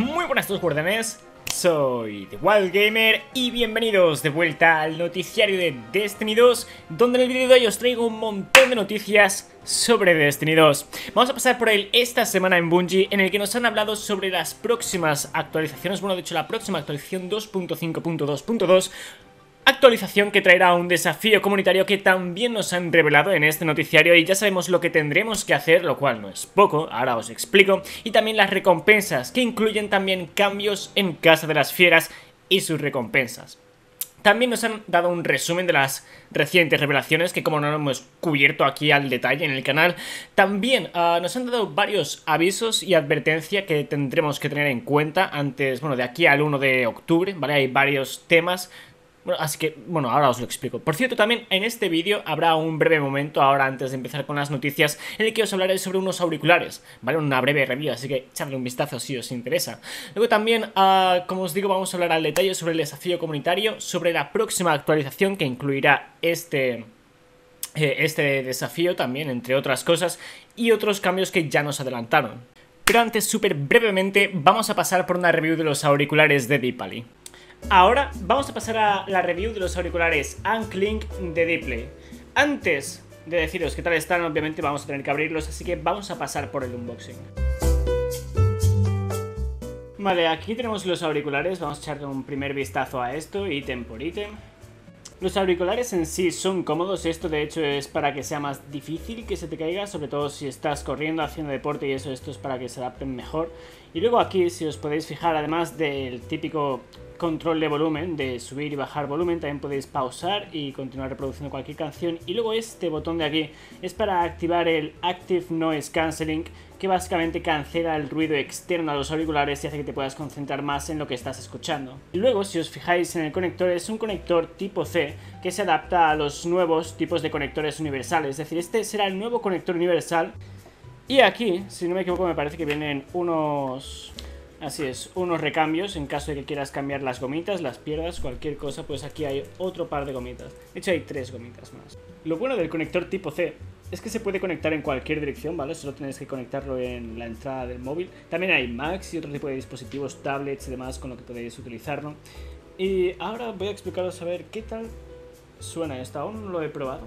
muy buenas todos guardianes soy The Wild Gamer y bienvenidos de vuelta al noticiario de Destiny 2, donde en el vídeo de hoy os traigo un montón de noticias sobre Destiny 2. Vamos a pasar por él esta semana en Bungie, en el que nos han hablado sobre las próximas actualizaciones, bueno, de hecho la próxima actualización 2.5.2.2, actualización que traerá un desafío comunitario que también nos han revelado en este noticiario y ya sabemos lo que tendremos que hacer, lo cual no es poco, ahora os explico, y también las recompensas, que incluyen también cambios en Casa de las Fieras y sus recompensas. También nos han dado un resumen de las recientes revelaciones que como no lo hemos cubierto aquí al detalle en el canal, también ah, nos han dado varios avisos y advertencia que tendremos que tener en cuenta antes, bueno, de aquí al 1 de octubre, ¿vale? Hay varios temas así que, bueno, ahora os lo explico. Por cierto, también en este vídeo habrá un breve momento, ahora antes de empezar con las noticias, en el que os hablaré sobre unos auriculares, ¿vale? Una breve review, así que echadle un vistazo si os interesa. Luego también, ah, como os digo, vamos a hablar al detalle sobre el desafío comunitario, sobre la próxima actualización que incluirá este eh, este desafío también, entre otras cosas, y otros cambios que ya nos adelantaron. Pero antes, súper brevemente, vamos a pasar por una review de los auriculares de DiPali. Ahora vamos a pasar a la review de los auriculares Unclink de DIPLAY Antes de deciros qué tal están, obviamente vamos a tener que abrirlos, así que vamos a pasar por el unboxing. Vale, aquí tenemos los auriculares, vamos a echarle un primer vistazo a esto, ítem por ítem. Los auriculares en sí son cómodos, esto de hecho es para que sea más difícil que se te caiga, sobre todo si estás corriendo, haciendo deporte y eso, esto es para que se adapten mejor. Y luego aquí, si os podéis fijar, además del típico control de volumen, de subir y bajar volumen, también podéis pausar y continuar reproduciendo cualquier canción. Y luego este botón de aquí es para activar el Active Noise Cancelling, que básicamente cancela el ruido externo a los auriculares y hace que te puedas concentrar más en lo que estás escuchando. Luego, si os fijáis en el conector, es un conector tipo C que se adapta a los nuevos tipos de conectores universales, es decir, este será el nuevo conector universal. Y aquí, si no me equivoco, me parece que vienen unos... Así es, unos recambios en caso de que quieras cambiar las gomitas, las pierdas, cualquier cosa, pues aquí hay otro par de gomitas. De hecho hay tres gomitas más. Lo bueno del conector tipo C es que se puede conectar en cualquier dirección, ¿vale? Solo tenéis que conectarlo en la entrada del móvil. También hay Macs y otro tipo de dispositivos, tablets y demás con lo que podéis utilizarlo. Y ahora voy a explicaros a ver qué tal suena esto. Aún no lo he probado.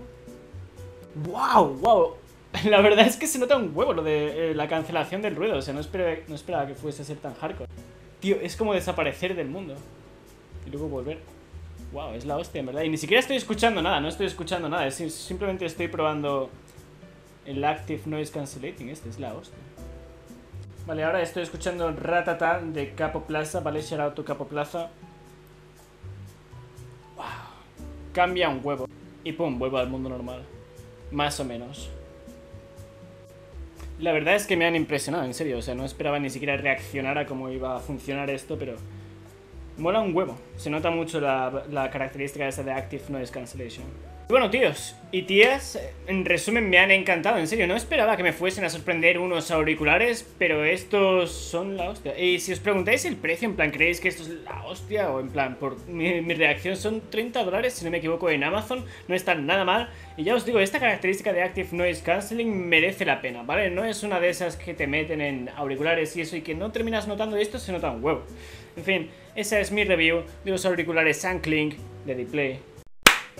¡Wow! ¡Wow! La verdad es que se nota un huevo lo de eh, la cancelación del ruido. O sea, no, no esperaba que fuese a ser tan hardcore. Tío, es como desaparecer del mundo. Y luego volver. Wow, es la hostia, en verdad. Y ni siquiera estoy escuchando nada, no estoy escuchando nada. simplemente estoy probando el Active Noise Cancellating, este es la hostia. Vale, ahora estoy escuchando Ratata de Capo Plaza, ¿vale? Shout auto to Capo Plaza. Wow. Cambia un huevo. Y pum, vuelvo al mundo normal. Más o menos. La verdad es que me han impresionado, en serio. O sea, no esperaba ni siquiera reaccionar a cómo iba a funcionar esto, pero... Mola un huevo. Se nota mucho la, la característica esa de Active Noise Cancellation. Bueno, tíos y tías, en resumen me han encantado, en serio, no esperaba que me fuesen a sorprender unos auriculares, pero estos son la hostia. Y si os preguntáis el precio, en plan, ¿creéis que esto es la hostia? O en plan, por mi, reacción son 30 dólares, si no me equivoco, en Amazon, no están nada mal. Y ya os digo, esta característica de Active Noise Cancelling merece la pena, ¿vale? No es una de esas que te meten en auriculares y eso y que no terminas notando esto se nota un huevo. En fin, esa es mi review de los auriculares SunClink de Diplay.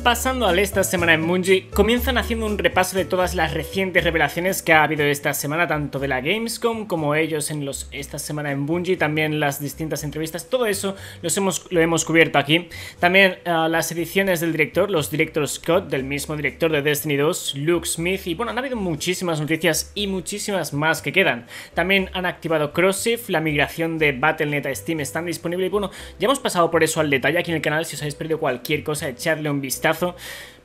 Pasando al esta semana en Bungie, comienzan haciendo un repaso de todas las recientes revelaciones que ha habido esta semana, tanto de la Gamescom como ellos en los esta semana en Bungie, también las distintas entrevistas, todo eso lo hemos cubierto aquí. También eh, las ediciones del director, los directores Scott, del mismo director de Destiny 2, Luke Smith, y bueno, han habido muchísimas noticias y muchísimas más que quedan. También han activado Crossif, la migración de Battle.net a Steam están disponible y bueno, ya hemos pasado por eso al detalle aquí en el canal, si os habéis perdido cualquier cosa, echarle un vistazo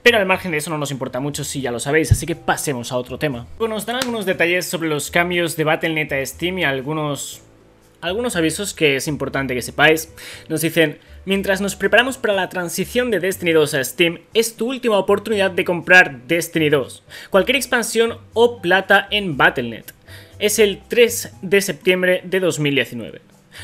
pero al margen de eso no nos importa mucho si ya lo sabéis, así que pasemos a otro tema. Bueno, os dan algunos detalles sobre los cambios de Battle.net a Steam y algunos... Algunos avisos que es importante que sepáis. Nos dicen, mientras nos preparamos para la transición de Destiny 2 a Steam, es tu última oportunidad de comprar Destiny 2, cualquier expansión o plata en Battle.net. Es el 3 de septiembre de 2019.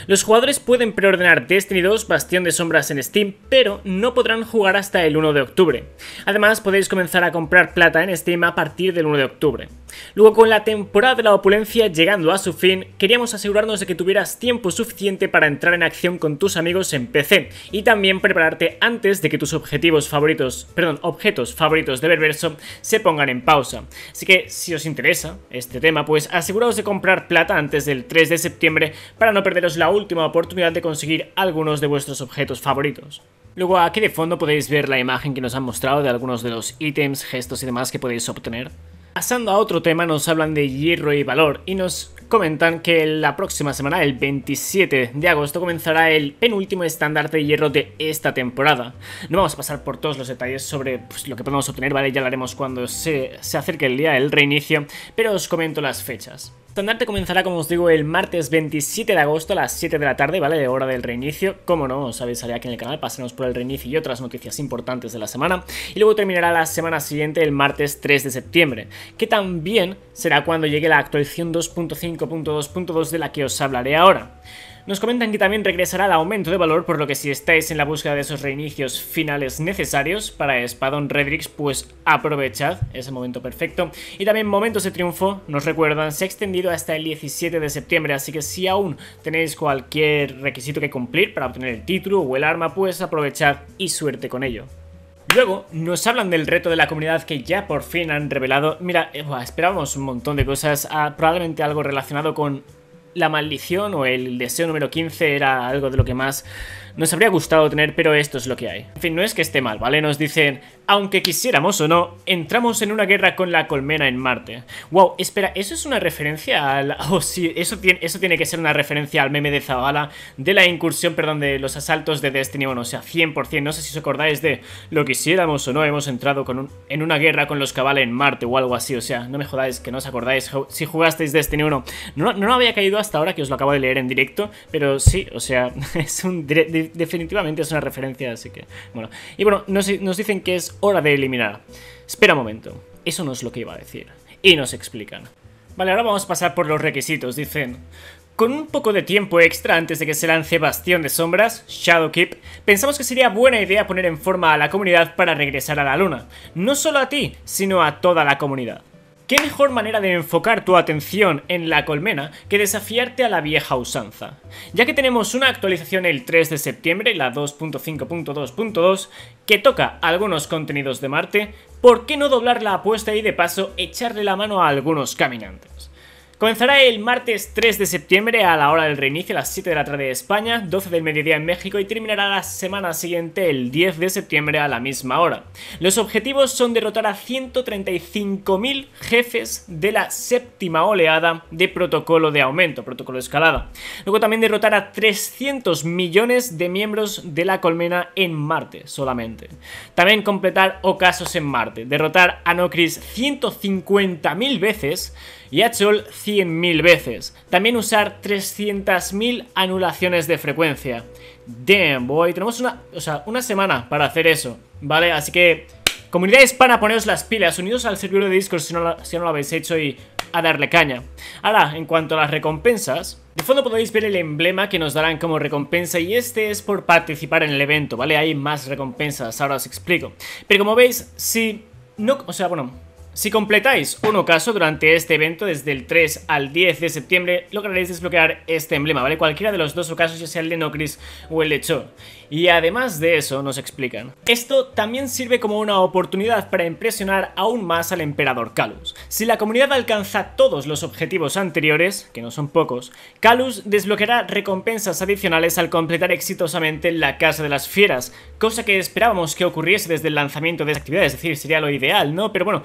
Los jugadores pueden preordenar Destiny 2 Bastión de Sombras en Steam, pero no podrán jugar hasta el 1 de octubre. Además, podéis comenzar a comprar plata en Steam a partir del 1 de octubre. Luego con la temporada de la opulencia llegando a su fin, queríamos asegurarnos de que tuvieras tiempo suficiente para entrar en acción con tus amigos en PC y también prepararte antes de que tus objetivos favoritos, perdón, objetos favoritos de Ververso, se pongan en pausa. Así que si os interesa este tema, pues aseguraos de comprar plata antes del 3 de septiembre para no perderos la última oportunidad de conseguir algunos de vuestros objetos favoritos. Luego aquí de fondo podéis ver la imagen que nos han mostrado de algunos de los ítems, gestos y demás que podéis obtener. Pasando a otro tema, nos hablan de hierro y valor y nos comentan que la próxima semana, el 27 de agosto, comenzará el penúltimo estándar de hierro de esta temporada. No vamos a pasar por todos los detalles sobre pues, lo que podemos obtener, ¿vale? Ya lo haremos cuando se, se acerque el día del reinicio, pero os comento las fechas. Estandarte comenzará, como os digo, el martes 27 de agosto a las 7 de la tarde, ¿vale? De hora del reinicio. Como no, os avisaré aquí en el canal, pasaremos por el reinicio y otras noticias importantes de la semana. Y luego terminará la semana siguiente, el martes 3 de septiembre, que también será cuando llegue la actualización 2.5.2.2 de la que os hablaré ahora. Nos comentan que también regresará el aumento de valor, por lo que si estáis en la búsqueda de esos reinicios finales necesarios para Espadón Redrix, pues aprovechad ese momento perfecto. Y también Momentos de Triunfo, nos recuerdan, se ha extendido hasta el 17 de septiembre, así que si aún tenéis cualquier requisito que cumplir para obtener el título o el arma, pues aprovechad y suerte con ello. Luego nos hablan del reto de la comunidad que ya por fin han revelado. Mira, eh, esperábamos un montón de cosas, ah, probablemente algo relacionado con la maldición o el deseo número 15 era algo de lo que más nos habría gustado tener, pero esto es lo que hay. En fin, no es que esté mal, ¿vale? Nos dicen, aunque quisiéramos o no, entramos en una guerra con la colmena en Marte. Wow, espera, ¿eso es una referencia al... o oh, sí, eso tiene, eso tiene que ser una referencia al meme de Zabala, de la incursión, perdón, de los asaltos de Destiny 1. O sea, 100%, no sé si os acordáis de lo quisiéramos o no, hemos entrado con un, en una guerra con los cabales en Marte o algo así. O sea, no me jodáis que no os acordáis si jugasteis Destiny 1. No, no había caído hasta ahora que os lo acabo de leer en directo, pero sí, o sea, es un... directo definitivamente es una referencia, así que, bueno. Y bueno, nos, dicen que es hora de eliminar. Espera un momento, eso no es lo que iba a decir. Y nos explican. Vale, ahora vamos a pasar por los requisitos. Dicen, con un poco de tiempo extra antes de que se lance Bastión de Sombras, Shadowkeep, pensamos que sería buena idea poner en forma a la comunidad para regresar a la luna. No solo a ti, sino a toda la comunidad. ¿Qué mejor manera de enfocar tu atención en la colmena que desafiarte a la vieja usanza? Ya que tenemos una actualización el 3 de septiembre, la 2.5.2.2, que toca algunos contenidos de Marte, ¿por qué no doblar la apuesta y de paso echarle la mano a algunos caminantes? Comenzará el martes 3 de septiembre a la hora del reinicio a las 7 de la tarde de España, 12 del mediodía en México y terminará la semana siguiente el 10 de septiembre a la misma hora. Los objetivos son derrotar a 135.000 jefes de la séptima oleada de protocolo de aumento, protocolo de escalada. Luego también derrotar a 300 millones de miembros de la colmena en Marte solamente. También completar ocasos en Marte, derrotar a Nocris 150.000 veces y Chol 100.000 veces. También usar 300.000 anulaciones de frecuencia. Damn, boy. Tenemos una, o sea, una semana para hacer eso, ¿vale? Así que, comunidad hispana, poneros las pilas, unidos al servidor de Discord si no, si no lo habéis hecho y a darle caña. Ahora, en cuanto a las recompensas, de fondo podéis ver el emblema que nos darán como recompensa y este es por participar en el evento, ¿vale? Hay más recompensas, ahora os explico. Pero como veis, si no, o sea, bueno, si completáis un ocaso durante este evento, desde el 3 al 10 de septiembre, lograréis desbloquear este emblema, ¿vale? Cualquiera de los dos ocasos, ya sea el de Nocris o el de Cho. Y además de eso, nos explican. Esto también sirve como una oportunidad para impresionar aún más al emperador Calus. Si la comunidad alcanza todos los objetivos anteriores, que no son pocos, Calus desbloqueará recompensas adicionales al completar exitosamente la Casa de las Fieras, cosa que esperábamos que ocurriese desde el lanzamiento de esta actividad, es decir, sería lo ideal, ¿no? Pero bueno,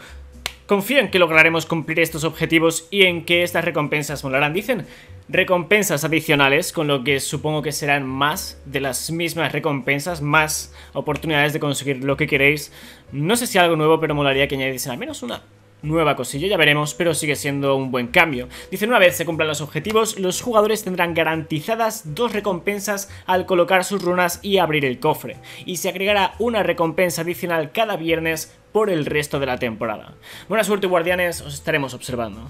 Confío en que lograremos cumplir estos objetivos y en que estas recompensas molarán, dicen. Recompensas adicionales, con lo que supongo que serán más de las mismas recompensas, más oportunidades de conseguir lo que queréis. No sé si algo nuevo, pero molaría que añadiesen al menos una nueva cosilla, ya veremos, pero sigue siendo un buen cambio. Dice, una vez se cumplan los objetivos, los jugadores tendrán garantizadas dos recompensas al colocar sus runas y abrir el cofre, y se agregará una recompensa adicional cada viernes por el resto de la temporada. Buena suerte, guardianes, os estaremos observando.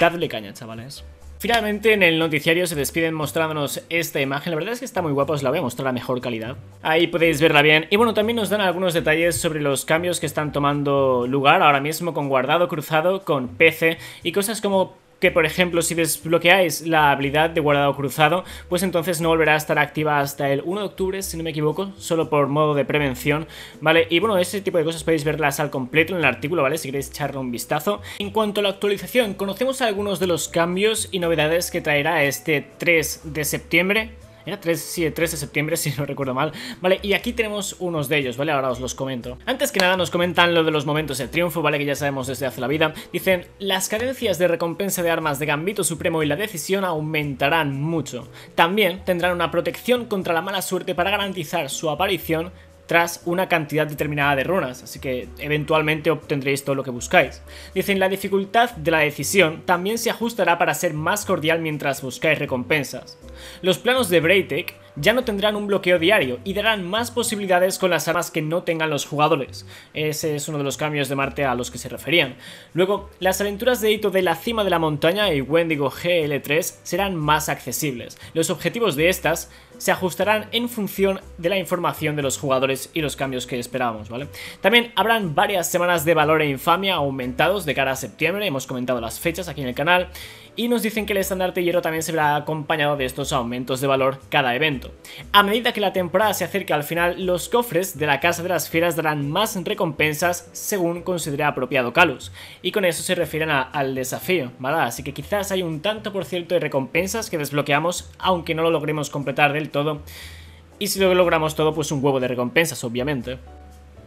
Dadle caña, chavales. Finalmente en el noticiario se despiden mostrándonos esta imagen, la verdad es que está muy guapa, os la voy a mostrar a mejor calidad. Ahí podéis verla bien. Y bueno, también nos dan algunos detalles sobre los cambios que están tomando lugar ahora mismo con guardado cruzado, con PC y cosas como que por ejemplo si desbloqueáis la habilidad de guardado cruzado, pues entonces no volverá a estar activa hasta el 1 de octubre, si no me equivoco, solo por modo de prevención, ¿vale? Y bueno, ese tipo de cosas podéis verlas al completo en el artículo, ¿vale? Si queréis echarle un vistazo. En cuanto a la actualización, conocemos algunos de los cambios y novedades que traerá este 3 de septiembre, era 3, de septiembre, si no recuerdo mal. Vale, y aquí tenemos unos de ellos, ¿vale? Ahora os los comento. Antes que nada nos comentan lo de los momentos de triunfo, ¿vale? Que ya sabemos desde hace la vida. Dicen, las carencias de recompensa de armas de Gambito Supremo y la decisión aumentarán mucho. También tendrán una protección contra la mala suerte para garantizar su aparición tras una cantidad determinada de runas, así que eventualmente obtendréis todo lo que buscáis. Dicen, la dificultad de la decisión también se ajustará para ser más cordial mientras buscáis recompensas. Los planos de Braytech ya no tendrán un bloqueo diario y darán más posibilidades con las armas que no tengan los jugadores. Ese es uno de los cambios de Marte a los que se referían. Luego, las aventuras de Hito de la cima de la montaña y Wendigo GL3 serán más accesibles. Los objetivos de estas se ajustarán en función de la información de los jugadores y los cambios que esperábamos, ¿vale? También habrán varias semanas de valor e infamia aumentados de cara a septiembre, hemos comentado las fechas aquí en el canal, y nos dicen que el estándar hierro también se verá acompañado de estos aumentos de valor cada evento. A medida que la temporada se acerca al final, los cofres de la Casa de las Fieras darán más recompensas según considera apropiado Calus, y con eso se refieren al desafío, ¿vale? Así que quizás hay un tanto por cierto de recompensas que desbloqueamos, aunque no lo logremos completar del todo, y si lo logramos todo, pues un huevo de recompensas, obviamente.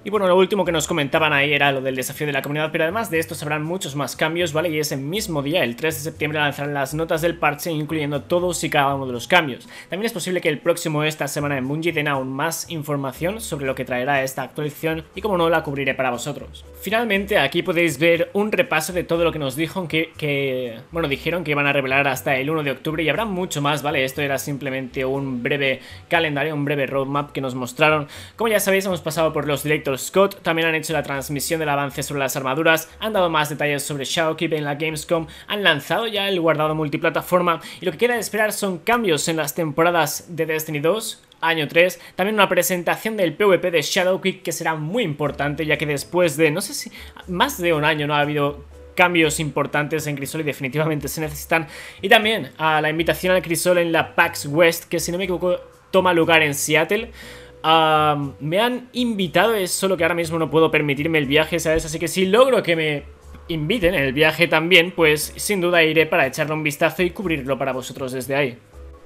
Y bueno, lo último que nos comentaban ahí era lo del desafío de la comunidad, pero además de esto habrán muchos más cambios, ¿vale? Y ese mismo día, el 3 de septiembre, lanzarán las notas del parche, incluyendo todos y cada uno de los cambios. También es posible que el próximo esta semana en Bungie den aún más información sobre lo que traerá esta actualización y como no la cubriré para vosotros. Finalmente, aquí podéis ver un repaso de todo lo que nos dijo, que, que bueno, dijeron que iban a revelar hasta el 1 de octubre y habrá mucho más, ¿vale? Esto era simplemente un breve calendario, un breve roadmap que nos mostraron. Como ya sabéis, hemos pasado por los directos Scott también han hecho la transmisión del avance sobre las armaduras, han dado más detalles sobre Shadowkeep en la Gamescom, han lanzado ya el guardado multiplataforma y lo que queda de esperar son cambios en las temporadas de Destiny 2, año 3, también una presentación del PvP de Shadowkeep que será muy importante ya que después de, no sé si, más de un año no ha habido cambios importantes en Crisol y definitivamente se necesitan y también a la invitación al Crisol en la PAX West que si no me equivoco toma lugar en Seattle me han invitado, es solo que ahora mismo no puedo permitirme el viaje, ¿sabes? Así que si logro que me inviten el viaje también, pues sin duda iré para echarle un vistazo y cubrirlo para vosotros desde ahí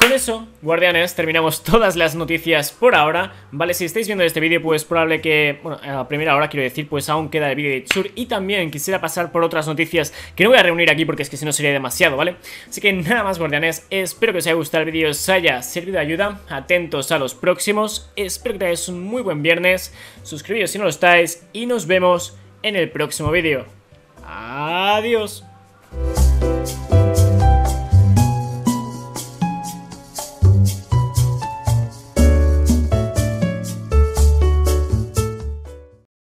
con eso, guardianes, terminamos todas las noticias por ahora Vale, si estáis viendo este vídeo, pues probable que, bueno, a primera hora quiero decir, pues aún queda el vídeo de Chur Y también quisiera pasar por otras noticias que no voy a reunir aquí porque es que si no sería demasiado, ¿vale? Así que nada más, guardianes, espero que os haya gustado el vídeo, os haya servido de ayuda Atentos a los próximos, espero que tengáis un muy buen viernes Suscribíos si no lo estáis y nos vemos en el próximo vídeo Adiós